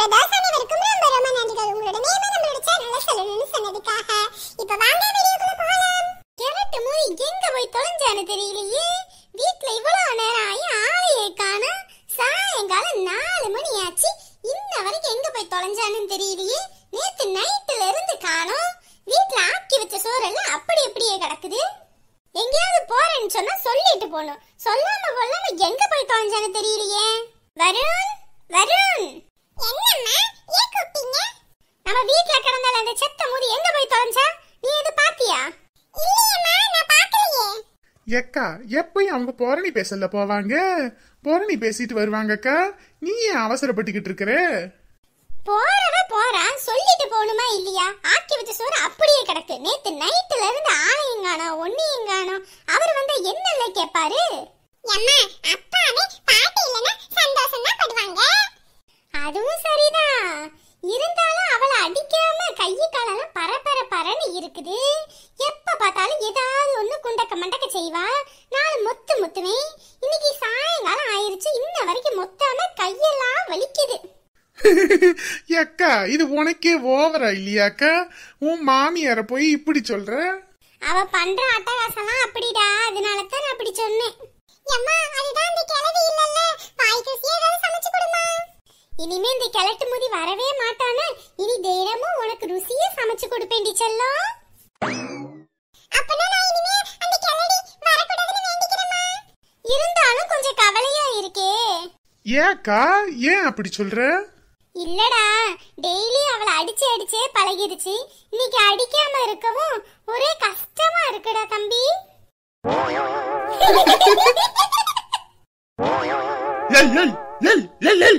பிரதாஸ் அனைவருக்கும் ரொம்ப ரொம்ப நன்றிகள் உங்களோட நேம நம்மளோட சேனல்ல சொல்லணும்னு சொன்னதுக்காக போய் தொலைஞ்சானு தெரியலையே வீட்ல இவ்வளவு நேரம் ஆகி சாயங்காலம் நாலு மணி ஆச்சு இன்ன வரைக்கும் எங்க போய் தொலைஞ்சானு தெரியலையே நேத்து நைட்டுல இருந்து காணோம் ஆக்கி வச்ச சோறெல்லாம் அப்படி அப்படியே கிடக்குது எங்கேயாவது போறேன்னு சொன்னா சொல்லிட்டு போகணும் சொல்லாம கொள்ளாம எங்க போய் தொலைஞ்சானு தெரியலையே வருண் வருண் என்னம்மா ஏன் கூப்பிட்டீங்க நம்ம வீட்ல கிடந்தால அந்த செத்த மூதி எங்க போய் நீ இது பாத்தியா இல்லையம்மா நான் பார்க்கலையே ஏக்கா எப்பயும் அவங்க போரணி பேசல போவாங்க போரணி பேசிட்டு வருவாங்கக்கா நீ அவசரப்பட்டுக்கிட்டு இருக்கிற போறவ போறா சொல்லிட்டு போகணுமா இல்லையா ஆக்கி வச்ச சோறு அப்படியே கிடக்கு நேத்து நைட்ல இருந்து ஆளையும் காணோம் ஒன்னையும் காணோம் அவர் வந்தா என்னல்ல கேட்பாரு அம்மா அப்பாவே பாட்டு இல்லைன்னா சந்தோஷம் அதுவும் சரிதான் இருந்தாலும் அவளை அடிக்காம கையை காலெல்லாம் பரபர பரன்னு இருக்குது எப்ப பார்த்தாலும் ஏதாவது ஒண்ணு குண்டக்க மண்டக்க செய்வா நாலு முத்து மொத்துமே இன்னைக்கு சாயங்காலம் ஆயிருச்சு இன்ன வரைக்கும் மொத்தாம கையெல்லாம் வலிக்குது அக்கா இது உனக்கே ஓவரா இல்லையாக்கா உன் மாமியார போய் இப்படி சொல்ற அவ பண்ற அட்டகாசம்லாம் அப்படிடா அதனால தான் அப்படி சொன்னேன் அம்மா அதுதான் அந்த கிழவி இல்லல்ல இனிமே இந்த கிழட்டு முடி வரவே மாட்டானே இனி தினமும் உனக்கு ருசியா சமைச்சு கொடுப்பேன் செல்லம் இருந்தாலும் கொஞ்சம் கவலையா இருக்கே ஏக்கா ஏன் அப்படி சொல்ற இல்லடா டெய்லி அவளை அடிச்சு அடிச்சு பழகிருச்சு இன்னைக்கு அடிக்காம இருக்கவும் ஒரே கஷ்டமா இருக்குடா தம்பி ஏய் ஏய் ஏய் ஏய் ஏய்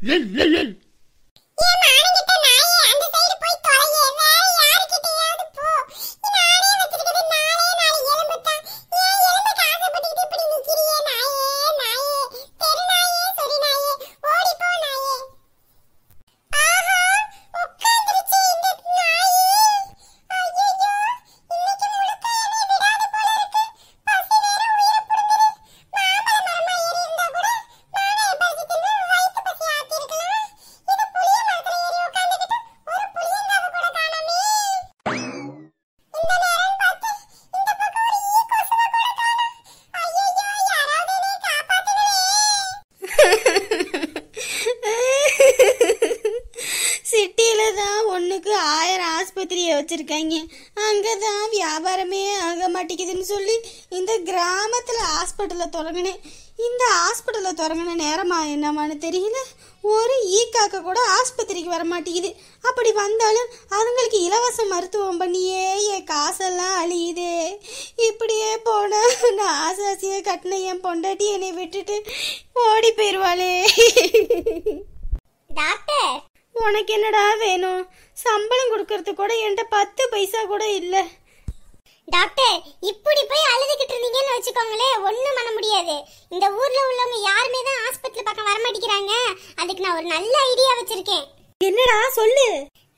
Yeah, yeah, yeah. வச்சிருக்காங்க அங்கதான் வியாபாரமே ஆக மாட்டேங்குதுன்னு சொல்லி இந்த கிராமத்துல ஹாஸ்பிட்டலை தொடங்கினேன் இந்த ஹாஸ்பிட்டலை தொடங்கின நேரமா என்னமான்னு தெரியல ஒரு ஈ காக்க கூட ஆஸ்பத்திரிக்கு வர மாட்டேங்குது அப்படி வந்தாலும் அதுங்களுக்கு இலவச மருத்துவம் பண்ணியே என் காசெல்லாம் அழியுதே இப்படியே போன நான் ஆசாசியை கட்டின என் பொண்டாட்டி என்னை விட்டுட்டு ஓடி போயிடுவாளே டாக்டர் உனக்கு என்னடா வேணும் சம்பளம் கொடுக்கறது கூட என்கிட்ட பத்து பைசா கூட இல்லை டாக்டர் இப்படி போய் அழுதுகிட்டு இருந்தீங்கன்னு வச்சுக்கோங்களேன் ஒன்றும் பண்ண முடியாது இந்த ஊரில் உள்ளவங்க யாருமே தான் ஹாஸ்பிட்டல் பக்கம் மாட்டேங்கிறாங்க அதுக்கு நான் ஒரு நல்ல ஐடியா வச்சிருக்கேன் என்னடா சொல்லு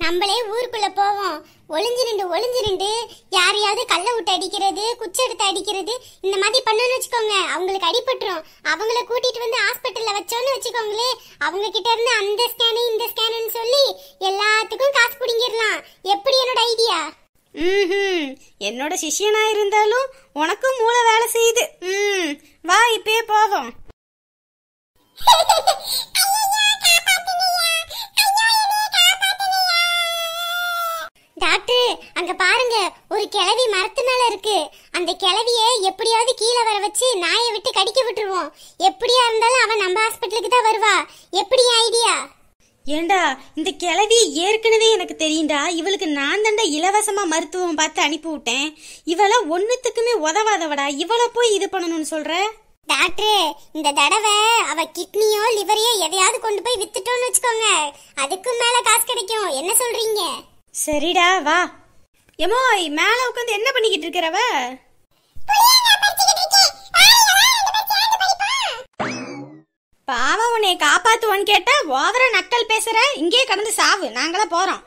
நம்மளே ஊருக்குள்ள போவோம் ஒளிஞ்சு நின்று ஒளிஞ்சு நின்று யாரையாவது கல்ல விட்டு அடிக்கிறது குச்சி எடுத்து அடிக்கிறது இந்த மாதிரி பண்ணணும்னு வச்சுக்கோங்க அவங்களுக்கு அடிபட்டுரும் அவங்கள கூட்டிட்டு வந்து ஹாஸ்பிட்டல்ல வச்சோன்னு வச்சுக்கோங்களே அவங்க கிட்ட இருந்து அந்த ஸ்கேனு இந்த ஸ்கேனுன்னு சொல்லி எல்லாத்துக்கும் காசு பிடிங்கிடலாம் எப்படி என்னோட ஐடியா ம் என்னோட சிஷியனா இருந்தாலும் உனக்கும் மூளை வேலை செய்யுது ம் வா இப்பயே போவோம் அங்க பாருங்க ஒரு கிளவி மரத்து மேல இருக்கு அந்த கிளவிய எப்படியாவது கீழே வர வச்சு நாயை விட்டு கடிக்க விட்டுருவோம் எப்படியா இருந்தாலும் அவன் நம்ம ஹாஸ்பிட்டலுக்கு தான் வருவா எப்படி ஐடியா ஏண்டா இந்த கிளவி ஏற்கனவே எனக்கு தெரியும்டா இவளுக்கு நான் தண்டா இலவசமா மருத்துவம் பார்த்து அனுப்பி விட்டேன் இவளை ஒன்னுத்துக்குமே உதவாதவடா இவளை போய் இது பண்ணணும்னு சொல்ற டாக்டரே இந்த தடவை அவ கிட்னியோ லிவரையோ எதையாவது கொண்டு போய் வித்துட்டோம்னு வச்சுக்கோங்க அதுக்கும் மேல காசு கிடைக்கும் என்ன சொல்றீங்க சரிடா வா எமோய் மேல உட்காந்து என்ன பண்ணிக்கிட்டு இருக்கிறவ பாவம் உன்னை காப்பாத்துவான்னு கேட்டா ஓவர நக்கல் பேசுற இங்கே கடந்து சாவு நாங்களா போறோம்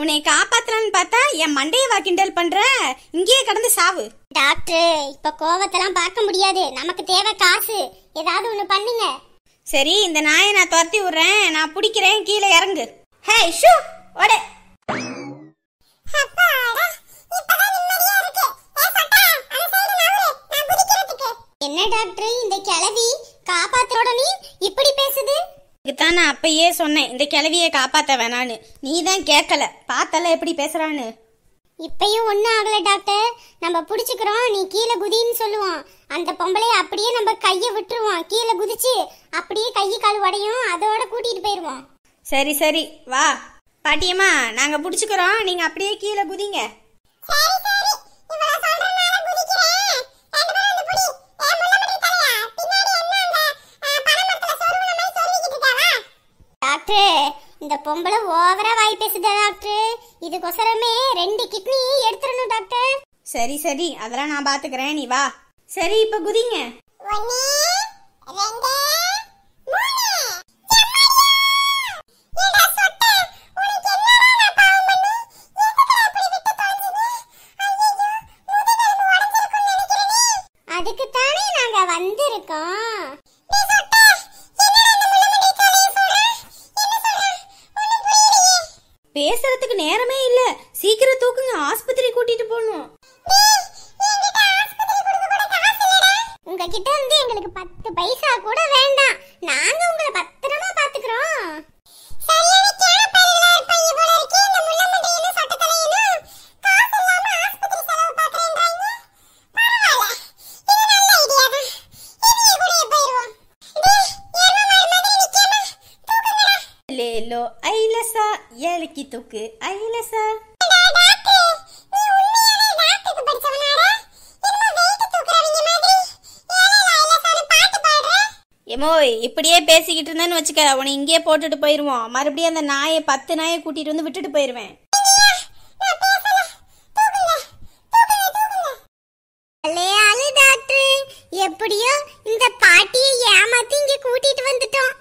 உன்னை காப்பாத்தலான்னு பார்த்தா என் மண்டையை கிண்டல் பண்ற இங்கேயே கடந்து சாவு டாக்டர் இப்ப கோவத்தெல்லாம் பார்க்க முடியாது நமக்கு தேவை காசு ஏதாவது ஒன்று பண்ணுங்க சரி இந்த நாயை நான் துரத்தி விடுறேன் நான் பிடிக்கிறேன் கீழே இறங்கு ஹே ஷூ ஓடு என்ன டாக்டர் இந்த கிளவி இப்படி பேசுது இதுதான் நான் அப்பயே சொன்னேன் இந்த கிளவியை காப்பாத்த வேணான்னு நீ தான் கேட்கல பாத்தல எப்படி பேசுறான்னு இப்பயும் ஒன்றும் ஆகலை டாக்டர் நம்ம பிடிச்சிக்கிறோம் நீ கீழே குதின்னு சொல்லுவான் அந்த பொம்பளைய அப்படியே நம்ம கையை விட்டுருவோம் கீழே குதிச்சு அப்படியே கை கால் உடையும் அதோட கூட்டிகிட்டு போயிடுவோம் சரி சரி வா பாட்டியம்மா நாங்கள் பிடிச்சிக்கிறோம் நீங்கள் அப்படியே கீழே குதிங்க டாக்டர் இந்த பொம்பளை ஓவரா வாய் பேசுதா டாக்டர் இதுக்கொசரமே ரெண்டு கிட்னி எடுத்துடணும் டாக்டர் சரி சரி அதெல்லாம் நான் பாத்துக்கிறேன் நீ வா சரி இப்ப குதிங்க பேசுறதுக்கு நேரமே இல்ல சீக்கிரம் தூக்குங்க ஆஸ்பத்திரி கூட்டிட்டு போகணும் ஏழுக்கி தூக்கு சார் ஏமோ இப்படியே பேசிக்கிட்டு இருந்தேன்னு வச்சுக்க உன்னை இங்கேயே போட்டுட்டு போயிடுவோம் மறுபடியும் அந்த நாயை பத்து நாயை கூட்டிட்டு வந்து விட்டுட்டு போயிடுவேன் எப்படியோ இந்த பாட்டியை ஏமாத்தி இங்க கூட்டிட்டு வந்துட்டோம்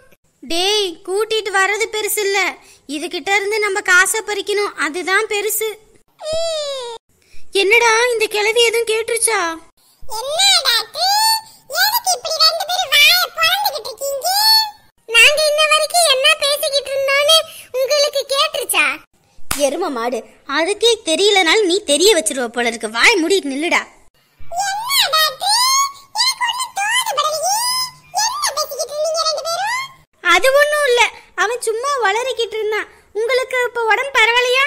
டேய் கூட்டிட்டு வர்றது பெருசு இல்லை இதுகிட்ட இருந்து நம்ம காசை பறிக்கணும் அதுதான் பெருசு என்னடா இந்த கிழவி எதுவும் கேட்டுருச்சா எரும மாடு அதுக்கே தெரியலனாலும் நீ தெரிய வச்சிருவ போல இருக்கு வாய் முடி நில்லுடா இப்போ உடம்பு பரவாயில்லையா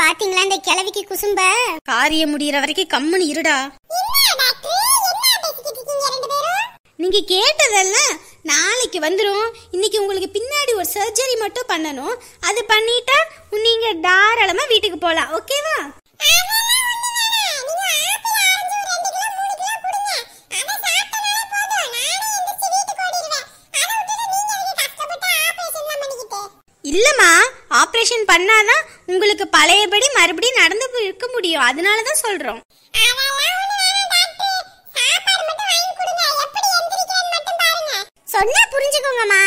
பாத்தீங்களா இந்த கிளவிக்கு குசும்ப காரியம் முடியற வரைக்கும் கம்முன்னு இருடா நீங்க கேட்டதெல்லாம் நாளைக்கு வந்துடும் இன்னைக்கு உங்களுக்கு பின்னாடி ஒரு சர்ஜரி மட்டும் பண்ணணும் அது பண்ணிட்டா நீங்கள் தாராளமாக வீட்டுக்கு போகலாம் ஓகேவா இல்லைம்மா ஆப்ரேஷன் பண்ணாதான் உங்களுக்கு பழையபடி மறுபடியும் நடந்து இருக்க முடியும் அதனால தான் சொல்கிறோம் சொன்னா புரிஞ்சுக்கோங்கம்மா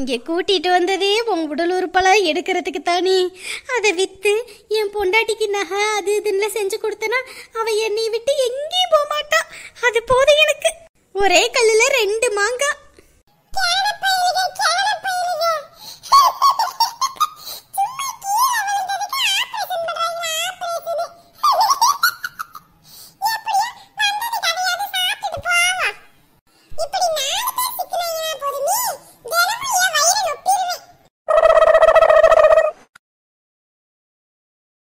இங்கே கூட்டிகிட்டு வந்ததே உன் உடல் உறுப்பெல்லாம் எடுக்கிறதுக்கு தானே அதை விற்று என் பொண்டாட்டிக்கு நகை அது இதுன்னு செஞ்சு கொடுத்தனா அவள் என்னை விட்டு எங்கேயும் போக மாட்டான் அது போதும் எனக்கு ஒரே கல்லில் ரெண்டு மாங்காய்